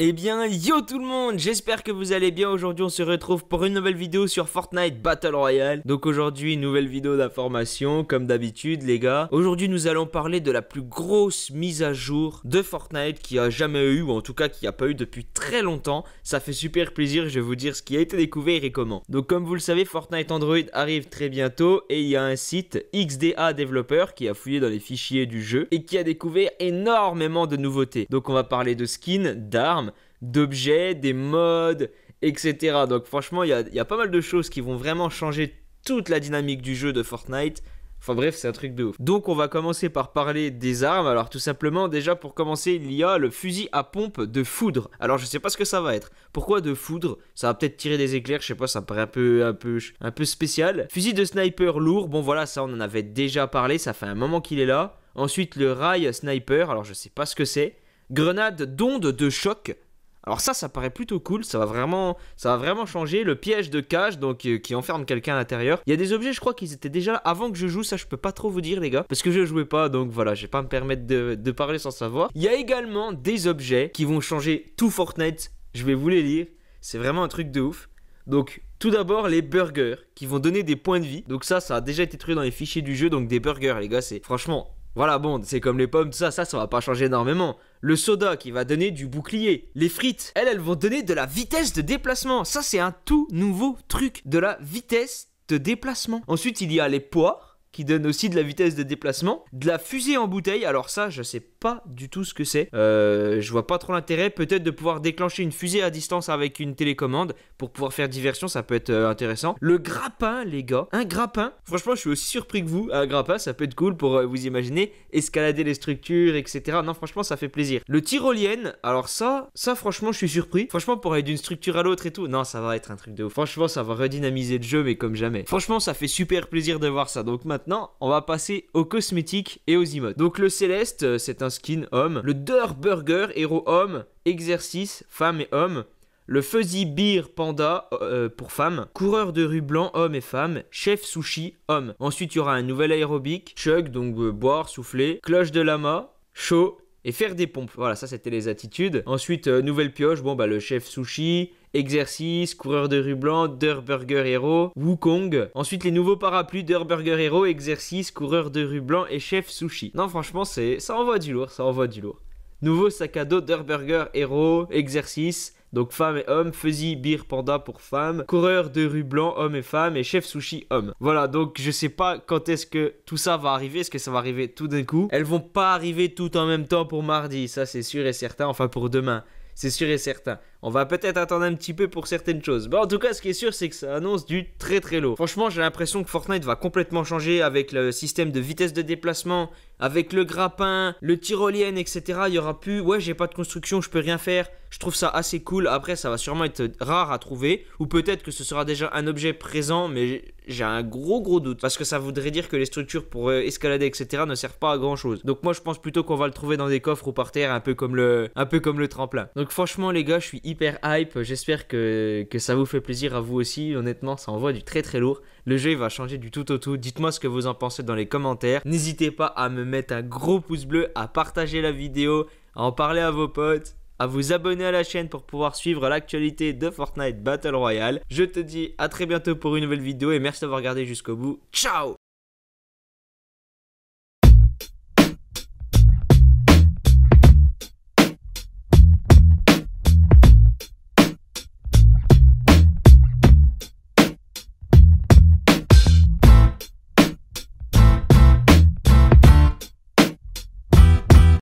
Eh bien, yo tout le monde, j'espère que vous allez bien. Aujourd'hui, on se retrouve pour une nouvelle vidéo sur Fortnite Battle Royale. Donc aujourd'hui, nouvelle vidéo d'information, comme d'habitude, les gars. Aujourd'hui, nous allons parler de la plus grosse mise à jour de Fortnite qui a jamais eu, ou en tout cas qui n'a pas eu depuis très longtemps. Ça fait super plaisir, je vais vous dire ce qui a été découvert et comment. Donc comme vous le savez, Fortnite Android arrive très bientôt et il y a un site XDA Developer, qui a fouillé dans les fichiers du jeu et qui a découvert énormément de nouveautés. Donc on va parler de skins, d'armes d'objets, des modes, etc. Donc franchement, il y, a, pas mal de choses qui vont vraiment changer toute la dynamique du jeu de Fortnite. Enfin bref, c'est un truc de ouf. Donc on va commencer par parler des armes. Alors tout simplement, déjà pour commencer, il y a le fusil à pompe de foudre. Alors je sais pas ce que ça va être. Pourquoi de foudre Ça va peut-être tirer des éclairs, je sais pas, ça me paraît un peu, un peu, un peu spécial. Fusil de sniper lourd, bon voilà, ça on en avait déjà parlé, ça fait un moment qu'il est là. Ensuite le rail sniper, alors je sais pas ce que c'est. Grenade d'onde de choc, alors ça, ça paraît plutôt cool, ça va vraiment, ça vraiment changer le piège de cage, donc euh, qui enferme quelqu'un à l'intérieur. Il y a des objets, je crois qu'ils étaient déjà avant que je joue, ça je peux pas trop vous dire les gars, parce que je jouais pas, donc voilà, je vais pas me permettre de, de parler sans savoir. Il y a également des objets qui vont changer tout Fortnite, je vais vous les lire, c'est vraiment un truc de ouf. Donc tout d'abord, les burgers qui vont donner des points de vie. Donc ça, ça a déjà été trouvé dans les fichiers du jeu. Donc des burgers, les gars, c'est franchement voilà, bon, c'est comme les pommes, tout ça, ça, ça va pas changer énormément. Le soda qui va donner du bouclier. Les frites, elles, elles vont donner de la vitesse de déplacement. Ça, c'est un tout nouveau truc, de la vitesse de déplacement. Ensuite, il y a les poires donne aussi de la vitesse de déplacement. De la fusée en bouteille, alors ça, je sais pas du tout ce que c'est. Euh, je vois pas trop l'intérêt. Peut-être de pouvoir déclencher une fusée à distance avec une télécommande pour pouvoir faire diversion, ça peut être euh, intéressant. Le grappin, les gars, un grappin. Franchement, je suis aussi surpris que vous. Un grappin, ça peut être cool pour euh, vous imaginer escalader les structures, etc. Non, franchement, ça fait plaisir. Le tyrolienne, alors ça, ça, franchement, je suis surpris. Franchement, pour aller d'une structure à l'autre et tout, non, ça va être un truc de ouf. Franchement, ça va redynamiser le jeu, mais comme jamais. Franchement, ça fait super plaisir de voir ça. Donc maintenant on va passer aux cosmétiques et aux emotes. Donc le céleste, euh, c'est un skin homme. Le Deur Burger, héros homme. Exercice, femme et homme le Fuzzy Beer Panda euh, euh, pour femme. coureur de rue blanc homme et femme, chef sushi homme. Ensuite, il y aura un nouvel aérobic, chug, donc boire, souffler, cloche de lama, chaud et faire des pompes. Voilà, ça c'était les attitudes. Ensuite, nouvelle pioche, bon bah le chef sushi, Exercice, Coureur de rue blanc, Der Burger Hero, Wukong. Ensuite, les nouveaux parapluies Der Burger Hero, Exercice, Coureur de rue blanc et Chef Sushi. Non, franchement, c'est ça envoie du lourd, ça envoie du lourd. Nouveau sac à dos Der Burger Hero, Exercice, donc femme et homme, Fuzzy Beer Panda pour femme, coureur de rue blanc, homme et femme, et chef sushi homme. Voilà, donc je sais pas quand est-ce que tout ça va arriver, est-ce que ça va arriver tout d'un coup Elles vont pas arriver tout en même temps pour mardi, ça c'est sûr et certain, enfin pour demain, c'est sûr et certain. On va peut-être attendre un petit peu pour certaines choses. Bon en tout cas, ce qui est sûr, c'est que ça annonce du très très lourd. Franchement, j'ai l'impression que Fortnite va complètement changer avec le système de vitesse de déplacement, avec le grappin, le tyrolienne, etc. Il y aura plus. Ouais, j'ai pas de construction, je peux rien faire. Je trouve ça assez cool. Après, ça va sûrement être rare à trouver, ou peut-être que ce sera déjà un objet présent, mais j'ai un gros gros doute parce que ça voudrait dire que les structures pour euh, escalader, etc. ne servent pas à grand chose. Donc moi, je pense plutôt qu'on va le trouver dans des coffres ou par terre, un peu comme le, un peu comme le tremplin. Donc franchement, les gars, je suis hyper hype. J'espère que, que, ça vous fait plaisir à vous aussi. Honnêtement, ça envoie du très très lourd. Le jeu va changer du tout au tout. Dites-moi ce que vous en pensez dans les commentaires. N'hésitez pas à me mettre un gros pouce bleu, à partager la vidéo, à en parler à vos potes, à vous abonner à la chaîne pour pouvoir suivre l'actualité de Fortnite Battle Royale. Je te dis à très bientôt pour une nouvelle vidéo et merci d'avoir regardé jusqu'au bout. Ciao